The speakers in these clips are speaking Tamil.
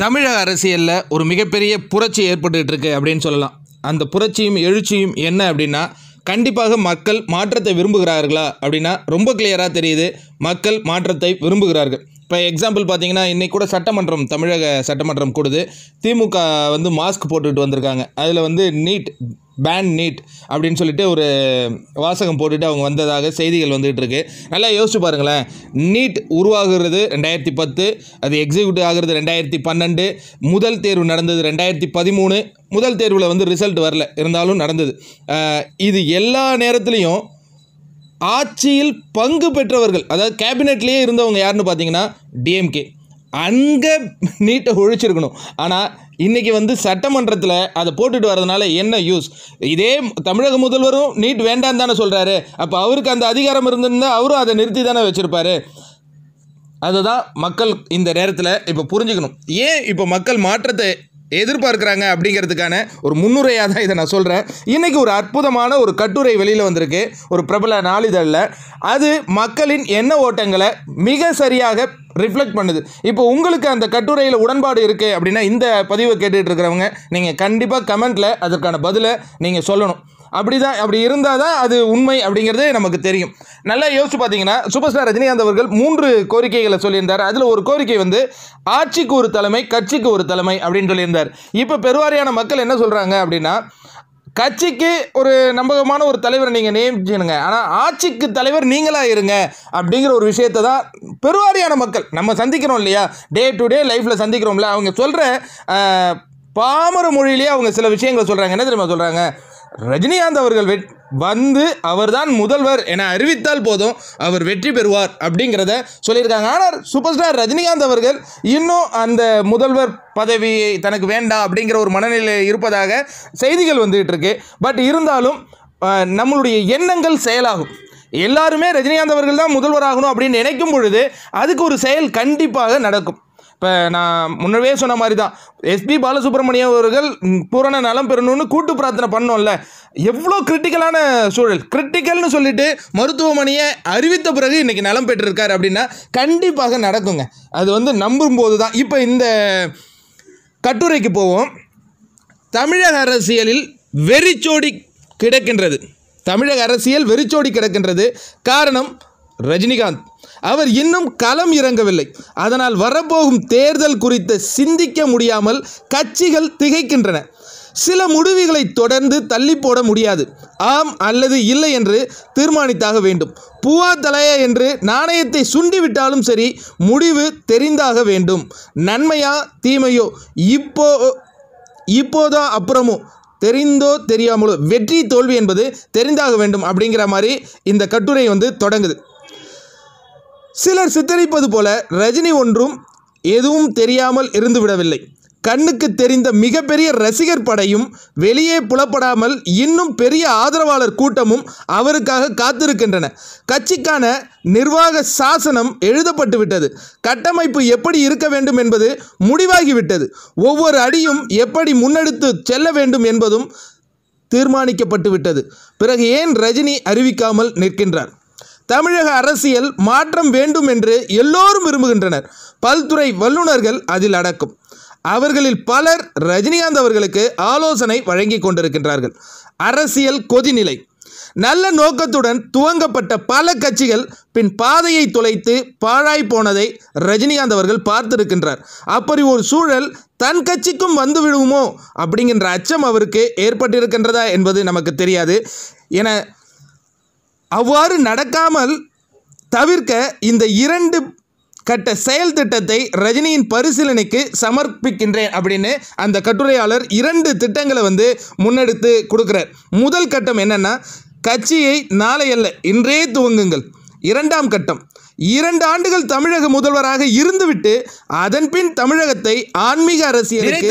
தமிழக அரசியலில் ஒரு மிகப்பெரிய புரட்சி ஏற்பட்டுகிட்டு இருக்கு அப்படின்னு சொல்லலாம் அந்த புரட்சியும் எழுச்சியும் என்ன அப்படின்னா கண்டிப்பாக மக்கள் மாற்றத்தை விரும்புகிறார்களா அப்படின்னா ரொம்ப கிளியராக தெரியுது மக்கள் மாற்றத்தை விரும்புகிறார்கள் இப்போ எக்ஸாம்பிள் பார்த்தீங்கன்னா இன்றைக்கி கூட சட்டமன்றம் தமிழக சட்டமன்றம் கூடுது திமுக வந்து மாஸ்க் போட்டுக்கிட்டு வந்திருக்காங்க அதில் வந்து நீட் பேன் நீட் அப்படின்னு சொல்லிட்டு ஒரு வாசகம் போட்டுட்டு அவங்க வந்ததாக செய்திகள் வந்துகிட்டு இருக்கு நல்லா யோசிச்சு பாருங்களேன் நீட் உருவாகிறது ரெண்டாயிரத்தி பத்து அது எக்ஸிக்யூட்டிவ் ஆகிறது ரெண்டாயிரத்தி பன்னெண்டு முதல் தேர்வு நடந்தது ரெண்டாயிரத்தி பதிமூணு முதல் தேர்வில் வந்து ரிசல்ட் வரல இருந்தாலும் நடந்தது இது எல்லா நேரத்துலையும் ஆட்சியில் பங்கு பெற்றவர்கள் அதாவது கேபினெட்லேயே இருந்தவங்க யாருன்னு பார்த்தீங்கன்னா டிஎம்கே அங்கே நீட்டை ஒழிச்சிருக்கணும் ஆனால் இன்றைக்கி வந்து சட்டமன்றத்தில் அதை போட்டுட்டு வரதுனால என்ன யூஸ் இதே தமிழக முதல்வரும் நீட் வேண்டாம் தானே சொல்கிறாரு அப்போ அவருக்கு அந்த அதிகாரம் இருந்திருந்தால் அவரும் அதை நிறுத்தி தானே வச்சுருப்பாரு அதுதான் மக்கள் இந்த நேரத்தில் இப்போ புரிஞ்சுக்கணும் ஏன் இப்போ மக்கள் மாற்றத்தை எதிர்பார்க்குறாங்க அப்படிங்கிறதுக்கான ஒரு முன்னுரையாக தான் இதை நான் சொல்கிறேன் இன்றைக்கி ஒரு அற்புதமான ஒரு கட்டுரை வெளியில் வந்திருக்கு ஒரு பிரபல நாளிதழில் அது மக்களின் எண்ண ஓட்டங்களை மிக சரியாக ரிஃப்ளெக்ட் பண்ணுது இப்போ உங்களுக்கு அந்த கட்டுரையில் உடன்பாடு இருக்குது அப்படின்னா இந்த பதிவை கேட்டுகிட்டு இருக்கிறவங்க நீங்கள் கண்டிப்பாக கமெண்ட்டில் அதற்கான பதிலை நீங்கள் சொல்லணும் அப்படி தான் அப்படி இருந்தால் தான் அது உண்மை அப்படிங்கிறது நமக்கு தெரியும் நல்லா யோசிச்சு பார்த்தீங்கன்னா சூப்பர் ஸ்டார் ரஜினிகாந்த் அவர்கள் மூன்று கோரிக்கைகளை சொல்லியிருந்தார் அதில் ஒரு கோரிக்கை வந்து ஆட்சிக்கு ஒரு தலைமை கட்சிக்கு ஒரு தலைமை அப்படின்னு சொல்லியிருந்தார் இப்போ பெருவாரியான மக்கள் என்ன சொல்கிறாங்க அப்படின்னா கட்சிக்கு ஒரு நம்பகமான ஒரு தலைவரை நீங்கள் நியமிச்சுனுங்க ஆனால் ஆட்சிக்கு தலைவர் நீங்களாக இருங்க அப்படிங்கிற ஒரு விஷயத்தை தான் பெருவாரியான மக்கள் நம்ம சந்திக்கிறோம் இல்லையா டே டு டே லைஃப்பில் சந்திக்கிறோம்ல அவங்க சொல்கிற பாமர மொழியிலேயே அவங்க சில விஷயங்களை சொல்கிறாங்க என்ன தெரியுமா சொல்கிறாங்க ரஜினிகாந்த் அவர்கள் வெட் வந்து அவர்தான் முதல்வர் என அறிவித்தால் போதும் அவர் வெற்றி பெறுவார் அப்படிங்கிறத சொல்லியிருக்காங்க ஆனால் சூப்பர் ஸ்டார் ரஜினிகாந்த் அவர்கள் இன்னும் அந்த முதல்வர் பதவி தனக்கு வேண்டாம் அப்படிங்கிற ஒரு மனநிலை இருப்பதாக செய்திகள் வந்துகிட்டு இருக்கு பட் இருந்தாலும் நம்மளுடைய எண்ணங்கள் செயலாகும் எல்லாருமே ரஜினிகாந்த் அவர்கள் தான் முதல்வராகணும் அப்படின்னு நினைக்கும் பொழுது அதுக்கு ஒரு செயல் கண்டிப்பாக நடக்கும் இப்போ நான் முன்னவே சொன்ன மாதிரி தான் எஸ்பி பாலசுப்ரமணியம் அவர்கள் பூரண நலம் பெறணும்னு கூட்டு பிரார்த்தனை பண்ணோம்ல எவ்வளோ கிரிட்டிக்கலான சூழல் கிரிட்டிக்கல்னு சொல்லிட்டு மருத்துவமனையை அறிவித்த பிறகு இன்றைக்கி நலம் பெற்றிருக்காரு அப்படின்னா கண்டிப்பாக நடக்குங்க அது வந்து நம்பும் போது தான் இப்போ இந்த கட்டுரைக்கு போவோம் தமிழக அரசியலில் வெறிச்சோடி கிடக்கின்றது தமிழக அரசியல் வெறிச்சோடி கிடக்கின்றது காரணம் ரஜினிகாந்த் அவர் இன்னும் களம் இறங்கவில்லை அதனால் வரப்போகும் தேர்தல் குறித்து சிந்திக்க முடியாமல் கட்சிகள் திகைக்கின்றன சில முடிவுகளை தொடர்ந்து தள்ளி போட முடியாது ஆம் அல்லது இல்லை என்று தீர்மானித்தாக வேண்டும் பூவா தலையா என்று நாணயத்தை சுண்டிவிட்டாலும் சரி முடிவு தெரிந்தாக வேண்டும் நன்மையா தீமையோ இப்போ இப்போதோ அப்புறமோ தெரிந்தோ தெரியாமலோ வெற்றி தோல்வி என்பது தெரிந்தாக வேண்டும் அப்படிங்கிற மாதிரி இந்த கட்டுரை வந்து தொடங்குது சிலர் சித்தரிப்பது போல ரஜினி ஒன்றும் எதுவும் தெரியாமல் இருந்துவிடவில்லை கண்ணுக்கு தெரிந்த மிகப்பெரிய ரசிகர் படையும் வெளியே புலப்படாமல் இன்னும் பெரிய ஆதரவாளர் கூட்டமும் அவருக்காக காத்திருக்கின்றன கட்சிக்கான நிர்வாக சாசனம் எழுதப்பட்டு விட்டது கட்டமைப்பு எப்படி இருக்க வேண்டும் என்பது முடிவாகிவிட்டது ஒவ்வொரு அடியும் எப்படி முன்னெடுத்து செல்ல வேண்டும் என்பதும் தீர்மானிக்கப்பட்டு விட்டது பிறகு ஏன் ரஜினி அறிவிக்காமல் நிற்கின்றார் தமிழக அரசியல் மாற்றம் வேண்டும் என்று எல்லோரும் விரும்புகின்றனர் பல்துறை வல்லுநர்கள் அதில் அடக்கும் அவர்களில் பலர் ரஜினிகாந்த் அவர்களுக்கு ஆலோசனை வழங்கி கொண்டிருக்கின்றார்கள் அரசியல் கொதிநிலை நல்ல நோக்கத்துடன் துவங்கப்பட்ட பல கட்சிகள் பின் பாதையை தொலைத்து பாழாய் போனதை ரஜினிகாந்த் அவர்கள் பார்த்திருக்கின்றார் அப்படி ஒரு சூழல் தன் கட்சிக்கும் வந்து விடுவோமோ அப்படிங்கின்ற அச்சம் அவருக்கு ஏற்பட்டிருக்கின்றதா என்பது நமக்கு தெரியாது என அவ்வாறு நடக்காமல் தவிர்க்க இந்த இரண்டு கட்ட செயல் திட்டத்தை ரஜினியின் பரிசீலனைக்கு சமர்ப்பிக்கின்றேன் அப்படின்னு அந்த கட்டுரையாளர் இரண்டு திட்டங்களை வந்து முன்னெடுத்து கொடுக்குறார் முதல் கட்டம் என்னென்னா கட்சியை நாளை அல்ல இன்றே துவங்குங்கள் இரண்டாம் கட்டம் இரண்டு ஆண்டுகள் தமிழக முதல்வராக இருந்துவிட்டு அதன் பின் தமிழகத்தை ஆன்மீக அரசியலுக்கு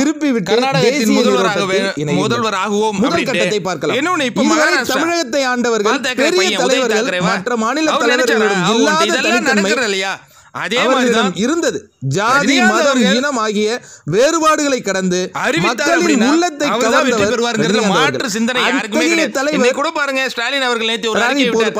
திருப்பி விட்டு முதல்வராக முதல்வராகவோ முதல் கட்டத்தை பார்க்கலாம் இதுவரை தமிழகத்தை ஆண்டவர்கள் பெரிய தலைவர்கள் மற்ற மாநில தலைவர்களிடம் இல்லாத அதே அவர்களிடம் இருந்தது ஜாதி மதம் இனம் ஆகிய வேறுபாடுகளை கடந்து மக்களின் உள்ளத்தை மாற்று சிந்தனை தலைவர் கூட பாருங்க ஸ்டாலின் அவர்கள் நேற்று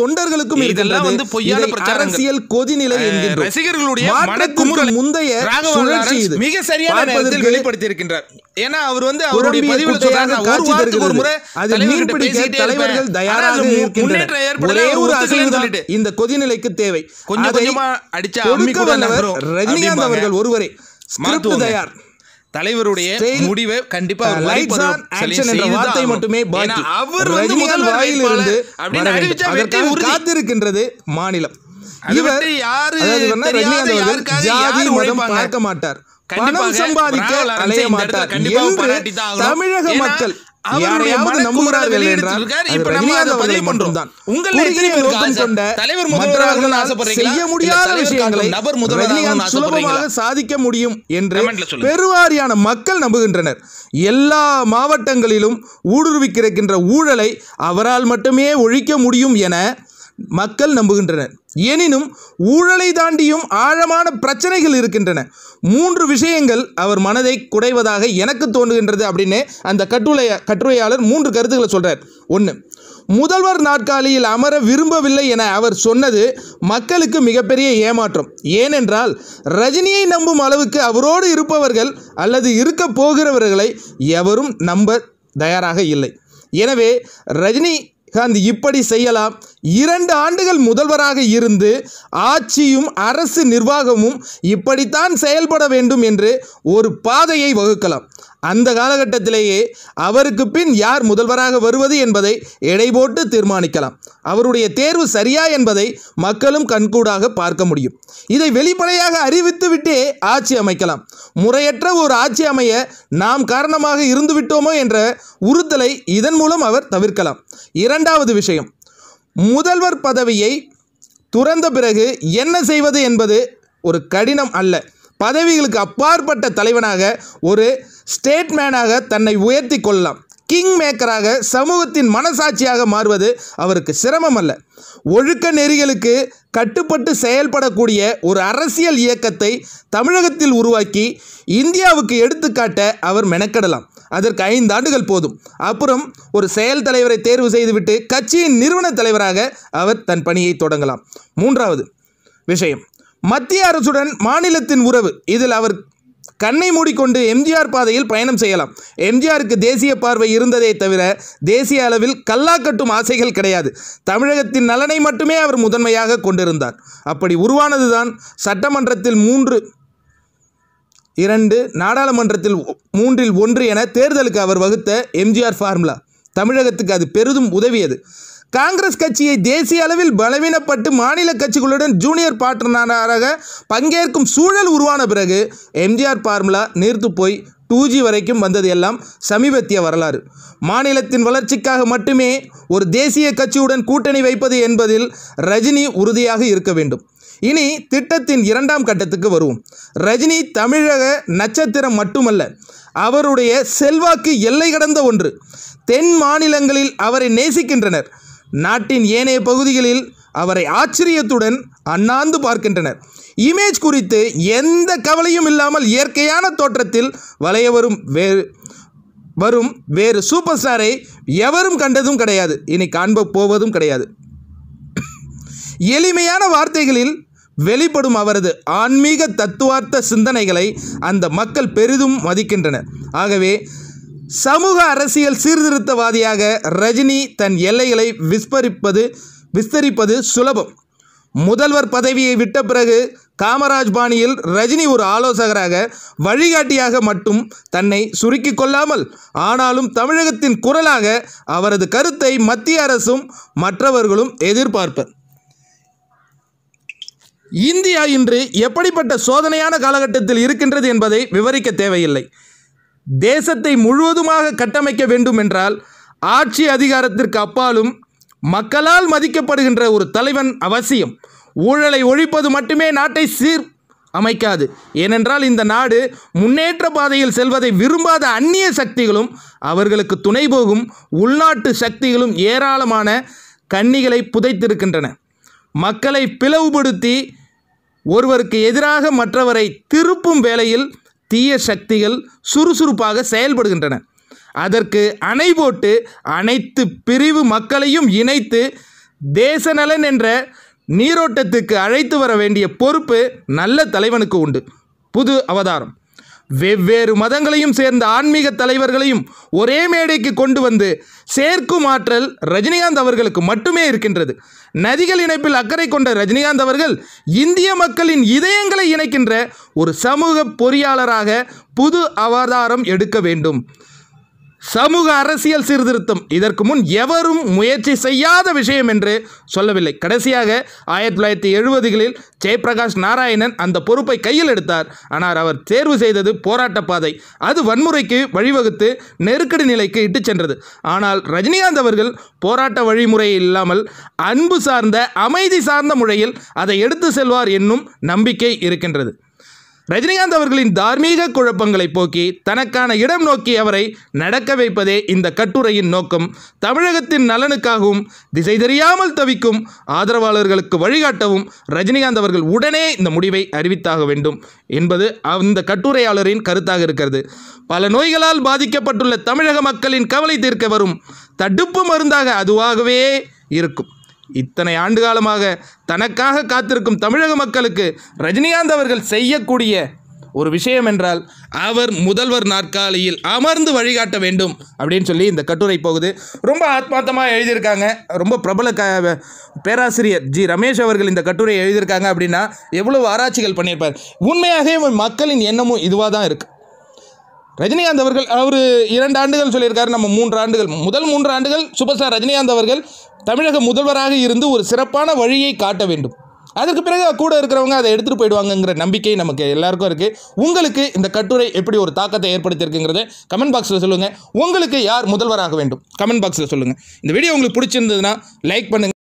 தொண்டர்களுக்கும் அரசியல் கொதிநிலை ரசிகர்களுடைய முந்தைய மிக சரியான வெளிப்படுத்தி இருக்கின்றார் ஏன்னா அவர் வந்து அவருடைய ஒரு முறை இந்த கொதிநிலைக்கு தேவை கொஞ்சம் ரஜினிகாந்த் அவர்கள் ஒருவரே தயார் தலைவருடைய முடிவை கண்டிப்பா uh, வார்த்தை மட்டுமே அவர் காத்திருக்கின்றது மாநிலம் இவர் ஜாதி மதம் பார்க்க மாட்டார் பணம் சம்பாதிக்க அலைய மாட்டார் என்று தமிழக மக்கள் சாதிக்க முடியும் என்று பெருவாரியான மக்கள் நம்புகின்றனர் எல்லா மாவட்டங்களிலும் ஊடுருவி கிடக்கின்ற ஊழலை அவரால் மட்டுமே ஒழிக்க முடியும் என மக்கள் நம்புகின்றனர் எனினும் ஊழலை தாண்டியும் ஆழமான பிரச்சனைகள் இருக்கின்றன மூன்று விஷயங்கள் அவர் மனதை குடைவதாக எனக்கு தோன்றுகின்றது அப்படின்னு அந்த கட்டுரை கட்டுரையாளர் மூன்று கருத்துக்களை சொல்கிறார் ஒன்று முதல்வர் நாற்காலியில் அமர விரும்பவில்லை என அவர் சொன்னது மக்களுக்கு மிகப்பெரிய ஏமாற்றம் ஏனென்றால் ரஜினியை நம்பும் அளவுக்கு அவரோடு இருப்பவர்கள் அல்லது இருக்க போகிறவர்களை எவரும் நம்ப தயாராக இல்லை எனவே ரஜினிகாந்த் இப்படி செய்யலாம் இரண்டு ஆண்டுகள் முதல்வராக இருந்து ஆட்சியும் அரசு நிர்வாகமும் இப்படித்தான் செயல்பட வேண்டும் என்று ஒரு பாதையை வகுக்கலாம் அந்த காலகட்டத்திலேயே அவருக்கு பின் யார் முதல்வராக வருவது என்பதை எடை போட்டு தீர்மானிக்கலாம் அவருடைய தேர்வு சரியா என்பதை மக்களும் கண்கூடாக பார்க்க முடியும் இதை வெளிப்படையாக அறிவித்துவிட்டே ஆட்சி அமைக்கலாம் முறையற்ற ஒரு ஆட்சி அமைய நாம் காரணமாக இருந்துவிட்டோமோ என்ற உறுத்தலை இதன் மூலம் அவர் தவிர்க்கலாம் இரண்டாவது விஷயம் முதல்வர் பதவியை துறந்த பிறகு என்ன செய்வது என்பது ஒரு கடினம் அல்ல பதவிகளுக்கு அப்பாற்பட்ட தலைவனாக ஒரு ஸ்டேட்மேனாக தன்னை உயர்த்தி கொள்ளலாம் கிங் மேக்கராக சமூகத்தின் மனசாட்சியாக மாறுவது அவருக்கு சிரமம் அல்ல ஒழுக்க நெறிகளுக்கு கட்டுப்பட்டு செயல்படக்கூடிய ஒரு அரசியல் இயக்கத்தை தமிழகத்தில் உருவாக்கி இந்தியாவுக்கு எடுத்துக்காட்ட அவர் மெனக்கெடலாம் அதற்கு ஐந்து ஆண்டுகள் போதும் அப்புறம் ஒரு செயல் தலைவரை தேர்வு செய்துவிட்டு கட்சியின் நிறுவன தலைவராக அவர் தன் பணியை தொடங்கலாம் மூன்றாவது விஷயம் மத்திய அரசுடன் மாநிலத்தின் உறவு இதில் அவர் கண்ணை மூடிக்கொண்டு எம்ஜிஆர் பாதையில் பயணம் செய்யலாம் எம்ஜிஆருக்கு தேசிய பார்வை இருந்ததே தவிர தேசிய அளவில் கல்லாக்கட்டும் ஆசைகள் கிடையாது தமிழகத்தின் நலனை மட்டுமே அவர் முதன்மையாக கொண்டிருந்தார் அப்படி உருவானதுதான் சட்டமன்றத்தில் மூன்று இரண்டு நாடாளுமன்றத்தில் மூன்றில் ஒன்று என தேர்தலுக்கு அவர் வகுத்த எம்ஜிஆர் ஃபார்முலா தமிழகத்துக்கு அது பெரிதும் உதவியது காங்கிரஸ் கட்சியை தேசிய அளவில் பலவீனப்பட்டு மாநில கட்சிகளுடன் ஜூனியர் பார்ட்னராக பங்கேற்கும் சூழல் உருவான பிறகு எம்ஜிஆர் ஃபார்முலா நீர்த்து போய் டூ ஜி வரைக்கும் வந்தது எல்லாம் சமீபத்திய வரலாறு மாநிலத்தின் வளர்ச்சிக்காக மட்டுமே ஒரு தேசிய கட்சியுடன் கூட்டணி வைப்பது என்பதில் ரஜினி உறுதியாக இருக்க வேண்டும் இனி திட்டத்தின் இரண்டாம் கட்டத்துக்கு வருவோம் ரஜினி தமிழக நட்சத்திரம் மட்டுமல்ல அவருடைய செல்வாக்கு எல்லை கடந்த ஒன்று தென் மாநிலங்களில் அவரை நேசிக்கின்றனர் நாட்டின் ஏனைய பகுதிகளில் அவரை ஆச்சரியத்துடன் அண்ணாந்து பார்க்கின்றனர் இமேஜ் குறித்து எந்த கவலையும் இல்லாமல் இயற்கையான தோற்றத்தில் வளைய வரும் வேறு வரும் வேறு சூப்பர் ஸ்டாரை எவரும் கண்டதும் கிடையாது இனி காண்ப போவதும் கிடையாது எளிமையான வார்த்தைகளில் வெளிப்படும் அவரது ஆன்மீக தத்துவார்த்த சிந்தனைகளை அந்த மக்கள் பெரிதும் மதிக்கின்றனர் ஆகவே சமூக அரசியல் சீர்திருத்தவாதியாக ரஜினி தன் எல்லைகளை விஸ்பரிப்பது விஸ்தரிப்பது சுலபம் முதல்வர் பதவியை விட்ட பிறகு காமராஜ் பாணியில் ரஜினி ஒரு ஆலோசகராக வழிகாட்டியாக மட்டும் தன்னை சுருக்கி கொள்ளாமல் ஆனாலும் தமிழகத்தின் குரலாக அவரது கருத்தை மத்திய அரசும் மற்றவர்களும் எதிர்பார்ப்பர் இந்தியா இன்று எப்படிப்பட்ட சோதனையான காலகட்டத்தில் இருக்கின்றது என்பதை விவரிக்க தேவையில்லை தேசத்தை முழுவதுமாக கட்டமைக்க வேண்டும் என்றால் ஆட்சி அதிகாரத்திற்கு அப்பாலும் மக்களால் மதிக்கப்படுகின்ற ஒரு தலைவன் அவசியம் ஊழலை ஒழிப்பது மட்டுமே நாட்டை சீர் அமைக்காது ஏனென்றால் இந்த நாடு முன்னேற்ற பாதையில் செல்வதை விரும்பாத அந்நிய சக்திகளும் அவர்களுக்கு துணை போகும் உள்நாட்டு சக்திகளும் ஏராளமான கன்னிகளை புதைத்திருக்கின்றன மக்களை பிளவுபடுத்தி ஒருவருக்கு எதிராக மற்றவரை திருப்பும் வேளையில் தீய சக்திகள் சுறுசுறுப்பாக செயல்படுகின்றன அதற்கு அணை போட்டு அனைத்து பிரிவு மக்களையும் இணைத்து தேசநலன் என்ற நீரோட்டத்துக்கு அழைத்து வர வேண்டிய பொறுப்பு நல்ல தலைவனுக்கு உண்டு புது அவதாரம் வெவ்வேறு மதங்களையும் சேர்ந்த ஆன்மீக தலைவர்களையும் ஒரே மேடைக்கு கொண்டு வந்து சேர்க்கும் ஆற்றல் ரஜினிகாந்த் அவர்களுக்கு மட்டுமே இருக்கின்றது நதிகள் இணைப்பில் அக்கறை கொண்ட ரஜினிகாந்த் அவர்கள் இந்திய மக்களின் இதயங்களை இணைக்கின்ற ஒரு சமூக பொறியாளராக புது அவதாரம் எடுக்க வேண்டும் சமூக அரசியல் சீர்திருத்தம் இதற்கு முன் எவரும் முயற்சி செய்யாத விஷயம் என்று சொல்லவில்லை கடைசியாக ஆயிரத்தி தொள்ளாயிரத்தி எழுபதுகளில் ஜெயபிரகாஷ் நாராயணன் அந்த பொறுப்பை கையில் எடுத்தார் ஆனால் அவர் தேர்வு செய்தது போராட்ட பாதை அது வன்முறைக்கு வழிவகுத்து நெருக்கடி நிலைக்கு இட்டுச் சென்றது ஆனால் ரஜினிகாந்த் அவர்கள் போராட்ட வழிமுறை இல்லாமல் அன்பு சார்ந்த அமைதி சார்ந்த முறையில் அதை எடுத்து செல்வார் என்னும் நம்பிக்கை இருக்கின்றது ரஜினிகாந்த் அவர்களின் தார்மீக குழப்பங்களை போக்கி தனக்கான இடம் நோக்கி அவரை நடக்க வைப்பதே இந்த கட்டுரையின் நோக்கம் தமிழகத்தின் நலனுக்காகவும் திசை தெரியாமல் தவிக்கும் ஆதரவாளர்களுக்கு வழிகாட்டவும் ரஜினிகாந்த் அவர்கள் உடனே இந்த முடிவை அறிவித்தாக வேண்டும் என்பது அந்த கட்டுரையாளரின் கருத்தாக இருக்கிறது பல நோய்களால் பாதிக்கப்பட்டுள்ள தமிழக மக்களின் கவலை தீர்க்க வரும் தடுப்பு மருந்தாக அதுவாகவே இருக்கும் இத்தனை ஆண்டு காலமாக தனக்காக காத்திருக்கும் தமிழக மக்களுக்கு ரஜினிகாந்த் அவர்கள் செய்யக்கூடிய ஒரு விஷயம் என்றால் அவர் முதல்வர் நாற்காலியில் அமர்ந்து வழிகாட்ட வேண்டும் அப்படின்னு சொல்லி இந்த கட்டுரை போகுது ரொம்ப ஆத்மார்த்தமாக எழுதியிருக்காங்க ரொம்ப பிரபல க பேராசிரியர் ஜி ரமேஷ் அவர்கள் இந்த கட்டுரையை எழுதியிருக்காங்க அப்படின்னா எவ்வளவு ஆராய்ச்சிகள் பண்ணியிருப்பார் உண்மையாகவே மக்களின் எண்ணமும் இதுவாக தான் இருக்குது ரஜினிகாந்த் அவர்கள் அவர் இரண்டு ஆண்டுகள் சொல்லியிருக்காரு நம்ம மூன்று ஆண்டுகள் முதல் மூன்று ஆண்டுகள் சூப்பர் ஸ்டார் ரஜினிகாந்த் அவர்கள் தமிழக முதல்வராக இருந்து ஒரு சிறப்பான வழியை காட்ட வேண்டும் அதற்கு பிறகு கூட இருக்கிறவங்க அதை எடுத்துகிட்டு போயிடுவாங்கங்கிற நம்பிக்கை நமக்கு எல்லாருக்கும் இருக்குது உங்களுக்கு இந்த கட்டுரை எப்படி ஒரு தாக்கத்தை ஏற்படுத்தியிருக்குங்கிறத கமெண்ட் பாக்ஸில் சொல்லுங்கள் உங்களுக்கு யார் முதல்வராக வேண்டும் கமெண்ட் பாக்ஸில் சொல்லுங்கள் இந்த வீடியோ உங்களுக்கு பிடிச்சிருந்ததுன்னா லைக் பண்ணுங்கள்